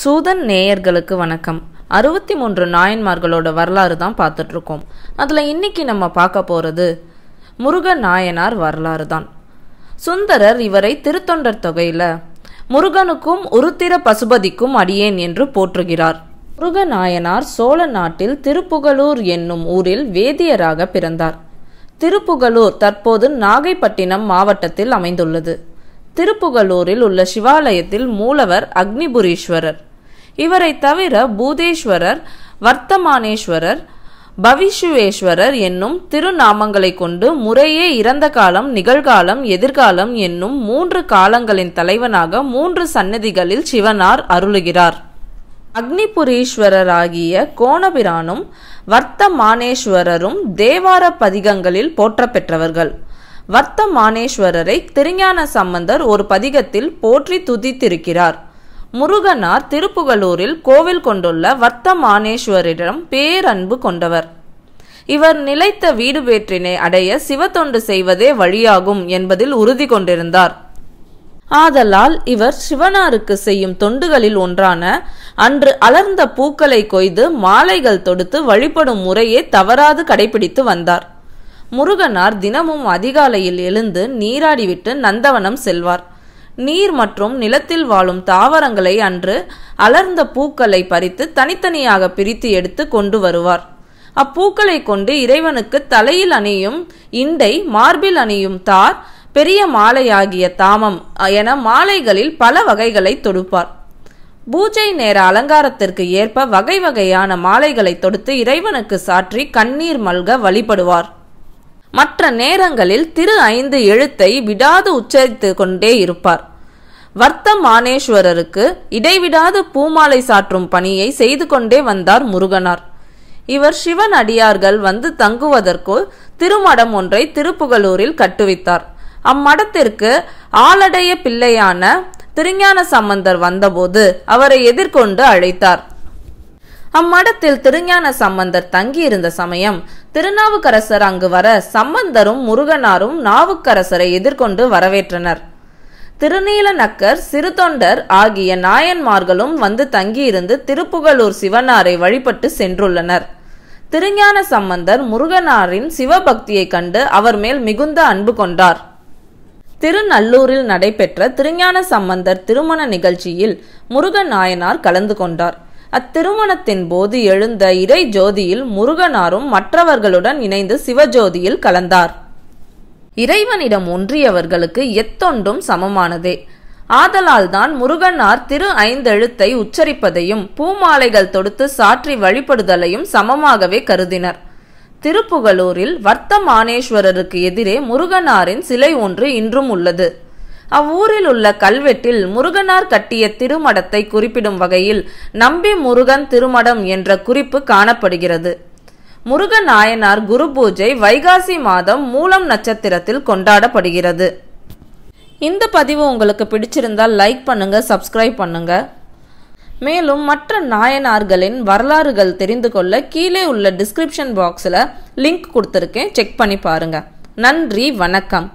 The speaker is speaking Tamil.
சூதன் நேயர்களுக்கு வணக்கம் அறுபத்தி மூன்று நாயன்மார்களோட வரலாறு தான் பார்த்துட்ருக்கோம் அதில் இன்னைக்கு நம்ம பார்க்க போகிறது முருக நாயனார் வரலாறு தான் சுந்தரர் இவரை திருத்தொண்டர் தொகையில் முருகனுக்கும் உருத்திர பசுபதிக்கும் அடியேன் என்று போற்றுகிறார் முருக நாயனார் சோழ நாட்டில் திருப்புகலூர் என்னும் ஊரில் வேதியராக பிறந்தார் திருப்புகலூர் தற்போது நாகைப்பட்டினம் மாவட்டத்தில் அமைந்துள்ளது திருப்புகலூரில் உள்ள சிவாலயத்தில் மூலவர் அக்னிபுரீஸ்வரர் இவரை தவிர பூதேஸ்வரர் வர்த்தமானேஸ்வரர் பவிஷுவேஸ்வரர் என்னும் திருநாமங்களை கொண்டு முறையே இறந்த காலம் நிகழ்காலம் எதிர்காலம் என்னும் மூன்று காலங்களின் தலைவனாக மூன்று சன்னதிகளில் சிவனார் அருளுகிறார் அக்னிபுரீஸ்வரராகிய கோணபிரானும் வர்த்தமானேஸ்வரரும் தேவார பதிகங்களில் போற்றப்பெற்றவர்கள் பெற்றவர்கள் வர்த்தமானேஸ்வரரை திருஞான சம்பந்தர் ஒரு பதிகத்தில் போற்றி துதித்திருக்கிறார் முருகனார் திருப்புகலூரில் கோவில் கொண்டுள்ள மானேஸ்வரிடம் பேரன்பு கொண்டவர் இவர் நிலைத்த வீடு பேற்றினை அடைய சிவத்தொண்டு செய்வதே வழியாகும் என்பதில் உறுதி கொண்டிருந்தார் ஆதலால் இவர் சிவனாருக்கு செய்யும் தொண்டுகளில் ஒன்றான அன்று அலர்ந்த பூக்களை கொய்து மாலைகள் தொடுத்து வழிபடும் முறையே தவறாது கடைபிடித்து வந்தார் முருகனார் தினமும் அதிகாலையில் எழுந்து நீராடிவிட்டு நந்தவனம் செல்வார் நீர் மற்றும் நிலத்தில் வாழும் தாவரங்களை அன்று அலர்ந்த பூக்களை பறித்து தனித்தனியாக பிரித்து எடுத்து கொண்டு வருவார் அப்பூக்களை கொண்டு இறைவனுக்கு தலையில் அணியும் இண்டை மார்பில் அணியும் தார் பெரிய மாலை ஆகிய தாமம் என மாலைகளில் பல வகைகளை தொடுப்பார் பூஜை நேர அலங்காரத்திற்கு ஏற்ப வகை வகையான மாலைகளை தொடுத்து இறைவனுக்கு சாற்றி கண்ணீர் மல்க வழிபடுவார் மற்ற நேரங்களில் திரு ஐந்து எழுத்தை விடாது உச்சரித்து கொண்டே இருப்பார் வர்த்தமானேஸ்வரருக்கு இடைவிடாது பூமாலை சாற்றும் பணியை செய்து கொண்டே வந்தார் முருகனார் இவர் சிவன் அடியார்கள் வந்து தங்குவதற்கு திருமடம் ஒன்றை திருப்புகலூரில் கட்டுவித்தார் அம்மடத்திற்கு ஆளடைய பிள்ளையான திருஞான சம்பந்தர் வந்தபோது அவரை எதிர்கொண்டு அழைத்தார் அம்மடத்தில் திருஞான சம்பந்தர் தங்கியிருந்த சமயம் திருநாவுக்கரசர் அங்கு வர சம்பந்தரும் முருகனாரும் நாவுக்கரசரை எதிர்கொண்டு வரவேற்றனர் திருநீல நக்கர் சிறுத்தொண்டர் ஆகிய நாயன்மார்களும் வந்து தங்கியிருந்து திருப்புகலூர் சிவனாரை வழிபட்டு சென்றுள்ளனர் திருஞான சம்பந்தர் முருகனாரின் சிவபக்தியை கண்டு அவர் மேல் மிகுந்த அன்பு கொண்டார் திருநல்லூரில் நடைபெற்ற திருஞான சம்பந்தர் திருமண நிகழ்ச்சியில் முருகன் நாயனார் கலந்து கொண்டார் அத்திருமணத்தின் போது எழுந்த இறை ஜோதியில் முருகனாரும் மற்றவர்களுடன் இணைந்து சிவஜோதியில் கலந்தார் இறைவனிடம் ஒன்றியவர்களுக்கு எத்தொன்றும் சமமானதே ஆதலால் தான் முருகனார் திரு ஐந்தெழுத்தை உச்சரிப்பதையும் பூமாலைகள் தொடுத்து சாற்றி வழிபடுதலையும் சமமாகவே கருதினர் திருப்புகலூரில் வர்த்தமானேஸ்வரருக்கு எதிரே முருகனாரின் சிலை ஒன்று இன்றும் உள்ளது அவ்வூரில் உள்ள கல்வெட்டில் முருகனார் கட்டிய திருமடத்தை குறிப்பிடும் வகையில் நம்பி முருகன் திருமடம் என்ற குறிப்பு காணப்படுகிறது முருக நாயனார் குரு பூஜை வைகாசி மாதம் மூலம் நட்சத்திரத்தில் கொண்டாடப்படுகிறது இந்த பதிவு உங்களுக்கு பிடிச்சிருந்தால் லைக் பண்ணுங்க சப்ஸ்கிரைப் பண்ணுங்க மேலும் மற்ற நாயனார்களின் வரலாறுகள் தெரிந்து கொள்ள கீழே உள்ள டிஸ்கிரிப்ஷன் பாக்ஸில் லிங்க் கொடுத்துருக்கேன் செக் பண்ணி பாருங்க நன்றி வணக்கம்